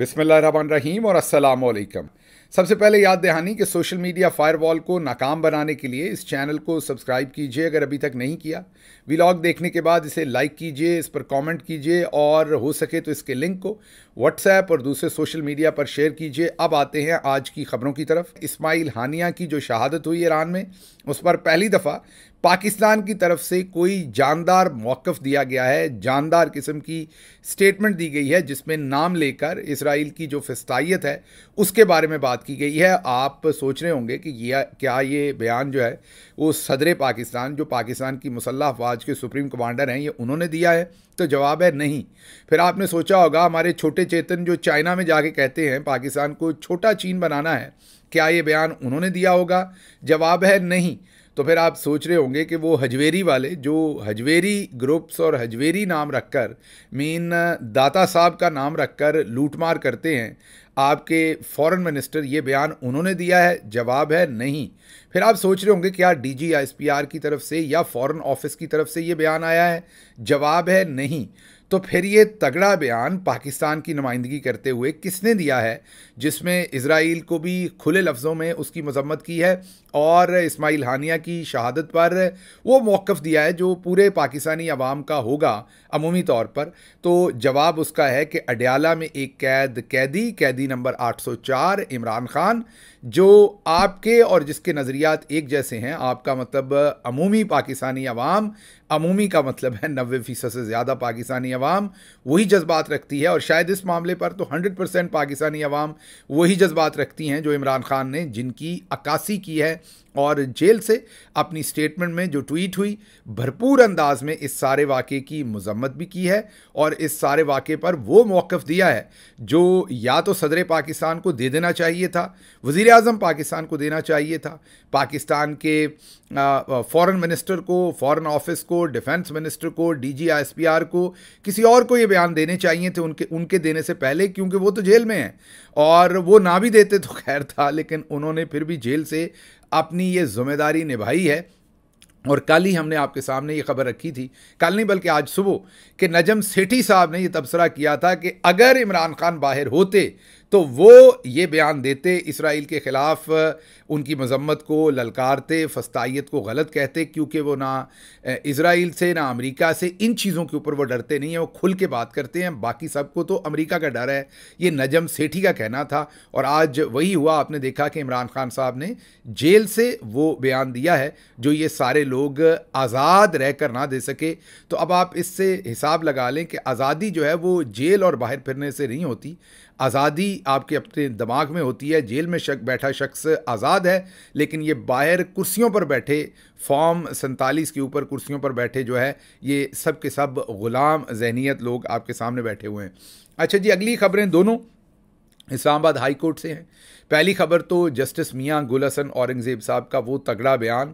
بسم اللہ الرحمن الرحیم اور السلام علیکم سب سے پہلے یاد دہانی کہ سوشل میڈیا فائر وال کو ناکام بنانے کے لیے اس چینل کو سبسکرائب کیجیے اگر ابھی تک نہیں کیا ولاگ دیکھنے کے بعد اسے لائک کیجیے اس پر کامنٹ کیجیے اور ہو سکے تو اس کے لنک کو واٹس ایپ اور دوسرے سوشل میڈیا پر شیئر کیجیے اب آتے ہیں آج کی خبروں کی طرف اسماعیل ہانیہ کی جو شہادت ہوئی ایران میں اس پر پہلی دفعہ پاکستان کی طرف سے کوئی جاندار موقف دیا گیا ہے جاندار قسم کی اسٹیٹمنٹ دی گئی ہے جس میں نام لے کر اسرائیل کی جو فستائیت ہے اس کے بارے میں بات بات کی گئی ہے آپ سوچ رہے ہوں گے کہ یہ کیا یہ بیان جو ہے وہ صدر پاکستان جو پاکستان کی مسلح افواج کے سپریم کمانڈر ہیں یہ انہوں نے دیا ہے تو جواب ہے نہیں پھر آپ نے سوچا ہوگا ہمارے چھوٹے چیتن جو چائنا میں جا کے کہتے ہیں پاکستان کو چھوٹا چین بنانا ہے کیا یہ بیان انہوں نے دیا ہوگا جواب ہے نہیں تو پھر آپ سوچ رہے ہوں گے کہ وہ ہجویری والے جو ہجویری گروپس اور ہجویری نام رکھ کر مین داتا صاحب کا نام رکھ کر لوٹ مار کرتے ہیں آپ کے فورن منسٹر یہ بیان انہوں نے دیا ہے جواب ہے نہیں پھر آپ سوچ رہے ہوں گے کیا D G S P R کی طرف سے یا فورن آفس کی طرف سے یہ بیان آیا ہے جواب ہے نہیں تو پھر یہ تگڑا بیان پاکستان کی نمائندگی کرتے ہوئے کس نے دیا ہے جس میں اسرائیل کو بھی کھلے لفظوں میں اس کی مذمت کی ہے اور اسماعیل ہانیہ کی شہادت پر وہ موقف دیا ہے جو پورے پاکستانی عوام کا ہوگا عمومی طور پر تو جواب اس کا ہے کہ اڈیالہ میں ایک قید قیدی قیدی نمبر آٹھ سو چار عمران خان جو آپ کے اور جس کے نظریہ نظریات ایک جیسے ہیں آپ کا مطلب عمومی پاکستانی عوام عمومی کا مطلب ہے نوے فیصد سے زیادہ پاکستانی عوام وہی جذبات رکھتی ہے اور شاید اس معاملے پر تو ہنڈریڈ پرسینٹ پاکستانی عوام وہی جذبات رکھتی ہیں جو عمران خان نے جن کی عکاسی کی ہے اور جیل سے اپنی سٹیٹمنٹ میں جو ٹویٹ ہوئی بھرپور انداز میں اس سارے واقعے کی مذمت بھی کی ہے اور اس سارے واقعے پر وہ موقف دیا ہے جو یا تو صدر پاکستان کو دے دینا چاہیے تھا وزیر اعظم پاکستان کو دینا چاہیے تھا پاکستان کے فورن منسٹر کو فورن آفس کو ڈیفنس منسٹر کو D G I S P R کو کسی اور کو یہ بیان دینے چاہیے تھے ان کے ان کے دینے سے پہلے کیونکہ وہ تو جیل میں ہیں اور وہ نہ بھی دیتے تو خیر تھا لیکن انہوں نے پھر بھی جیل سے اپنی یہ ذمہ داری نبھائی ہے اور کل ہی ہم نے آپ کے سامنے یہ خبر رکھی تھی کل نہیں بلکہ آج صبح کہ نجم سیٹھی صاحب نے یہ تبصرہ کیا تھا کہ اگر عمران خان باہر ہوتے تو وہ یہ بیان دیتے اسرائیل کے خلاف ان کی مذمت کو للکارتے فستائیت کو غلط کہتے کیونکہ وہ نہ اسرائیل سے نہ امریکہ سے ان چیزوں کے اوپر وہ ڈرتے نہیں ہیں وہ کھل کے بات کرتے ہیں باقی سب کو تو امریکہ کا ڈر ہے یہ نجم سیٹھی کا کہنا تھا اور آج وہی ہوا آپ نے دیکھا کہ عمران خان صاحب نے جیل سے وہ بیان دیا ہے جو یہ سارے لوگ آزاد رہ کر نہ دے سکے تو اب آپ اس سے حساب لگا لیں کہ آزادی جو ہے وہ جیل اور باہر پھرنے سے نہیں ہوتی آزادی آپ کے اپنے دماغ میں ہوتی ہے جیل میں شک بیٹھا شخص آزاد ہے لیکن یہ باہر کرسیوں پر بیٹھے فارم سنتالیس کے اوپر کرسیوں پر بیٹھے جو ہے یہ سب کے سب غلام ذہنیت لوگ آپ کے سامنے بیٹھے ہوئے ہیں اچھا جی اگلی خبریں دونوں اسلام آباد ہائی کورٹ سے ہیں پہلی خبر تو جسٹس میاں گل حسن اورنگ زیب صاحب کا وہ تگڑا بیان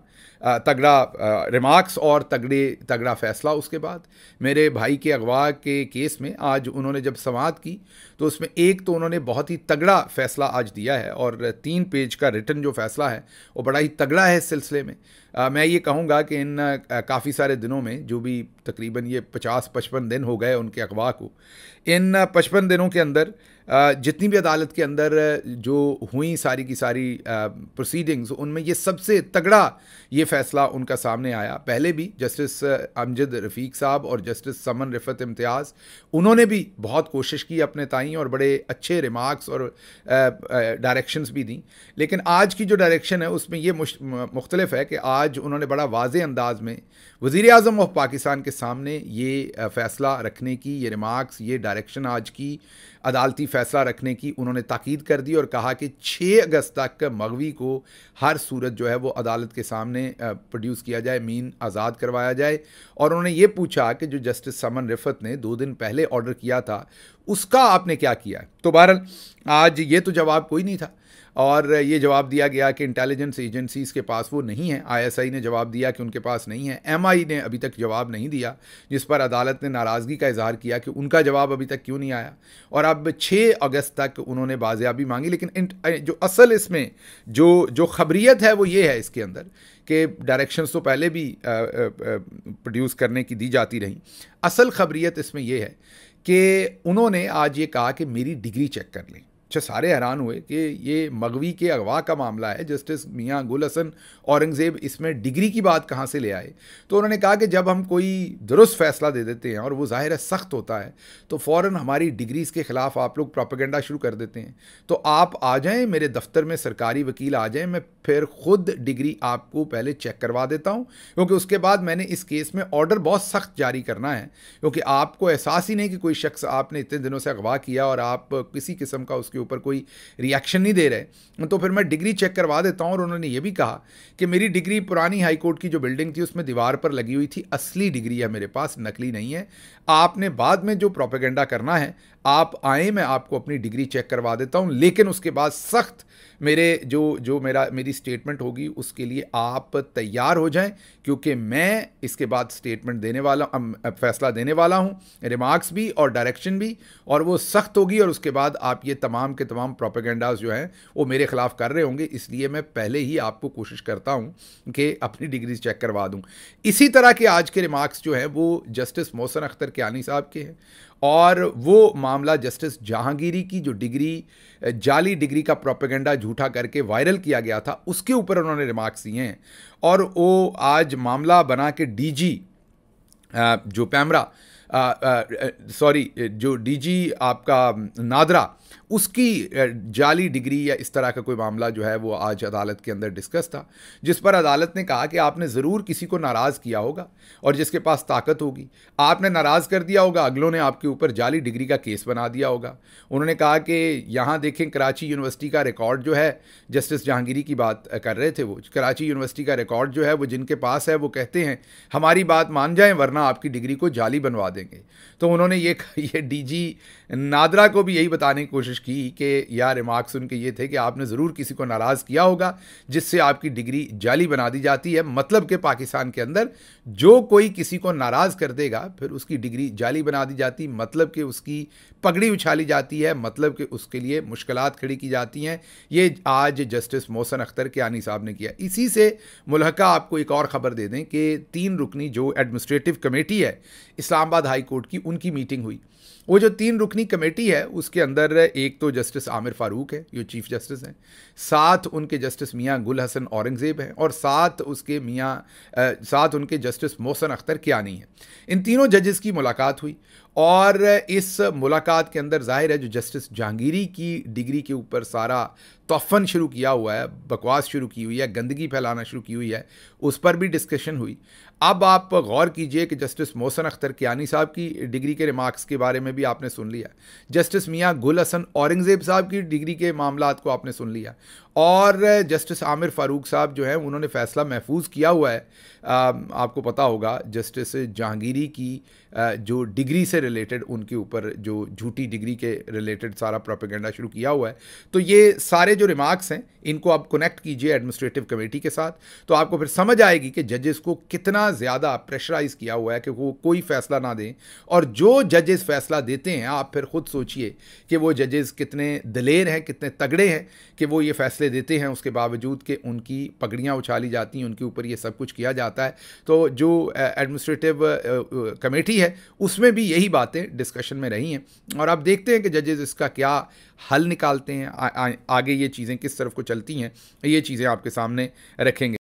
تگڑا ریمارکس اور تگڑے تگڑا فیصلہ اس کے بعد میرے بھائی کے اغوا کے کیس میں آج انہوں نے جب سماعت کی تو اس میں ایک تو انہوں نے بہت ہی تگڑا فیصلہ آج دیا ہے اور تین پیج کا ریٹن جو فیصلہ ہے وہ بڑا ہی تگڑا ہے اس سلسلے میں میں یہ کہوں گا کہ ان کافی سارے دنوں میں جو بھی تقریباً یہ پچاس پچپن دن ہو گئے ان کے اغوا کو ان پچپن دنوں کے اندر جتنی بھی عدالت کے اندر جو ہوئیں ساری کی ساری پروسیڈنگز ان میں یہ سب سے تگڑا یہ فیصلہ ان کا سامنے آیا پہلے بھی جسٹس امجد رفیق صاحب اور جسٹس سمن رفت امتیاز انہوں نے بھی بہت کوشش کی اپنے تائیں اور بڑے اچھے ریمارکس اور ڈائریکشنز بھی دیں لیکن آج کی جو ڈائریکشن ہے اس میں یہ مختلف ہے کہ آج انہوں نے بڑا واضح انداز میں وزیر اعظم آف پاکستان کے سامنے یہ فیصلہ رکھنے کی یہ ریمارکس یہ ڈائریکشن آج کی عدالتی فیصلہ رکھنے کی انہوں نے تاکید کر دی اور کہا کہ چھ اگست تک مغوی کو ہر صورت جو ہے وہ عدالت کے سامنے پروڈیوس کیا جائے مین آزاد کروایا جائے اور انہوں نے یہ پوچھا کہ جو جسٹس سمن رفت نے دو دن پہلے آرڈر کیا تھا اس کا آپ نے کیا کیا تو بہرحال آج یہ تو جواب کوئی نہیں تھا اور یہ جواب دیا گیا کہ انٹیلیجنس ایجنسیز کے پاس وہ نہیں ہیں آئی ایس آئی نے جواب دیا کہ ان کے پاس نہیں ہے ایم آئی نے ابھی تک جواب نہیں دیا جس پر عدالت نے ناراضگی کا اظہار کیا کہ ان کا جواب ابھی تک کیوں نہیں آیا اور اب چھ اگست تک انہوں نے بازیابی مانگی لیکن جو اصل اس میں جو جو خبریت ہے وہ یہ ہے اس کے اندر کہ ڈائریکشنز تو پہلے بھی پروڈیوس کرنے کی دی جاتی رہیں اصل خبریت اس میں یہ ہے کہ انہوں نے آج یہ کہا کہ میری ڈگری چیک کر لیں اچھا سارے حیران ہوئے کہ یہ مغوی کے اغوا کا معاملہ ہے جسٹس میاں گل حسن اورنگزیب اس میں ڈگری کی بات کہاں سے لے آئے تو انہوں نے کہا کہ جب ہم کوئی درست فیصلہ دے دیتے ہیں اور وہ ظاہر ہے سخت ہوتا ہے تو فوراً ہماری ڈگریز کے خلاف آپ لوگ پراپیگنڈا شروع کر دیتے ہیں تو آپ آ جائیں میرے دفتر میں سرکاری وکیل آ جائیں میں پھر خود ڈگری آپ کو پہلے چیک کروا دیتا ہوں کیونکہ اس کے بعد میں نے اس کیس میں آرڈر بہت سخت جاری کرنا ہے کیونکہ آپ کو احساس ہی نہیں کہ کوئی شخص آپ نے اتنے دنوں سے اغوا کیا اور آپ کسی قسم کا اس کے اوپر کوئی ریئیکشن نہیں دے رہے تو پھر میں ڈگری چیک کروا دیتا ہوں اور انہوں نے یہ بھی کہا کہ میری ڈگری پرانی ہائی کورٹ کی جو بلڈنگ تھی اس میں دیوار پر لگی ہوئی تھی اصلی ڈگری ہے میرے پاس نکلی نہیں ہے آپ نے بعد میں جو پروپیگنڈا کرنا ہے آپ آئیں میں آپ کو اپنی ڈگری چیک کروا دیتا ہوں لیکن اس کے بعد سخت میرے جو جو میرا میری سٹیٹمنٹ ہوگی اس کے لیے آپ تیار ہو جائیں کیونکہ میں اس کے بعد سٹیٹمنٹ دینے والا فیصلہ دینے والا ہوں ریمارکس بھی اور ڈائریکشن بھی اور وہ سخت ہوگی اور اس کے بعد آپ یہ تمام کے تمام پروپیگنڈاز جو ہیں وہ میرے خلاف کر رہے ہوں گے اس لیے میں پہلے ہی آپ کو کوشش کرتا ہوں کہ اپنی ڈگریز چیک کروا دوں اسی طرح کے آج کے ریمارکس جو ہیں وہ جسٹس محسن اختر کیانی صاحب کے ہیں اور وہ معاملہ جسٹس جہانگیری کی جو ڈگری جعلی ڈگری کا پروپیگنڈا جھوٹا کر کے وائرل کیا گیا تھا اس کے اوپر انہوں نے ریمارکس دیے ہیں اور وہ آج معاملہ بنا کے ڈی جی جو پیمرا سوری جو ڈی جی آپ کا نادرا اس کی جعلی ڈگری یا اس طرح کا کوئی معاملہ جو ہے وہ آج عدالت کے اندر ڈسکس تھا جس پر عدالت نے کہا کہ آپ نے ضرور کسی کو ناراض کیا ہوگا اور جس کے پاس طاقت ہوگی آپ نے ناراض کر دیا ہوگا اگلوں نے آپ کے اوپر جعلی ڈگری کا کیس بنا دیا ہوگا انہوں نے کہا کہ یہاں دیکھیں کراچی یونیورسٹی کا ریکارڈ جو ہے جسٹس جہانگیری کی بات کر رہے تھے وہ کراچی یونیورسٹی کا ریکارڈ جو ہے وہ جن کے پاس ہے وہ کہتے ہیں ہماری بات مان جائیں ورنہ آپ کی ڈگری کو جعلی بنوا دیں گے تو انہوں نے یہ یہ ڈی جی نادرا کو بھی یہی بتانے کی کوشش کی کہ کہ ریمارکس ان کے یہ تھے آپ نے ضرور کسی کو ناراض کیا ہوگا جس سے آپ کی ڈگری جعلی بنا دی جاتی ہے مطلب کہ پاکستان کے اندر جو کوئی کسی کو ناراض کر دے گا پھر اس کی ڈگری جعلی بنا دی جاتی مطلب کہ اس کی پگڑی اچھالی جاتی ہے مطلب کہ اس کے لیے مشکلات کھڑی کی جاتی ہیں یہ آج جسٹس موسن اختر کے ملحقہ آپ کو ایک اور خبر دے دیں کہ تین رکنی جو ایڈمنسٹریٹو کمیٹی ہے اسلام آباد ہائی کورٹ کی ان کی میٹنگ ہوئی وہ جو تین رکنی کمیٹی ہے اس کے اندر ایک تو جسٹس عامر فاروق ہے جو چیف جسٹس ہیں ساتھ ان کے جسٹس میاں گل حسن اورنگزیب ہیں اور ساتھ اس کے میاں ساتھ ان کے جسٹس محسن اختر کیانی ہیں ان تینوں ججز کی ملاقات ہوئی اور اس ملاقات کے اندر ظاہر ہے جو جسٹس جہانگیری کی ڈگری کے اوپر سارا توفن شروع کیا ہوا ہے بکواس شروع کی ہوئی ہے گندگی پھیلانا شروع کی ہوئی ہے اس پر بھی ڈسکشن ہوئی اب آپ غور کیجئے کہ جسٹس محسن اختر کیانی صاحب کی ڈگری کے ریمارکس کے بارے میں بھی آپ نے سن لیا جسٹس میاں گل حسن اورنگزیب صاحب کی ڈگری کے معاملات کو آپ نے سن لیا اور جسٹس عامر فاروق صاحب جو ہیں انہوں نے فیصلہ محفوظ کیا ہوا ہے آپ کو پتہ ہوگا جسٹس جہانگیری کی جو ڈگری سے ریلیٹڈ ان کے اوپر جو جھوٹی ڈگری کے ریلیٹڈ سارا پروپیگنڈا شروع کیا ہوا ہے تو یہ سارے جو ریمارکس ہیں ان کو آپ کنیکٹ کیجئے ایڈمنسٹریٹو کمیٹی کے ساتھ تو آپ کو پھر سمجھ آئے گی کہ ججز کو کتنا زیادہ پریشرائز کیا ہوا ہے کہ وہ کوئی فیصلہ نہ دیں اور جو ججز فیصلہ دیتے ہیں آپ پھر خود سوچئے کہ وہ ججز کتنے دلیر ہیں کتنے تگڑے ہیں کہ وہ یہ فیصلے دیتے ہیں اس کے باوجود کہ ان کی پگڑیاں اچھالی جاتی ہیں ان کے اوپر یہ سب کچھ کیا جاتا ہے تو جو ایڈمنسٹریٹو کمیٹی ہے ہے اس میں بھی یہی باتیں ڈسکشن میں رہی ہیں اور آپ دیکھتے ہیں کہ ججز اس کا کیا حل نکالتے ہیں آگے یہ چیزیں کس طرف کو چلتی ہیں یہ چیزیں آپ کے سامنے رکھیں گے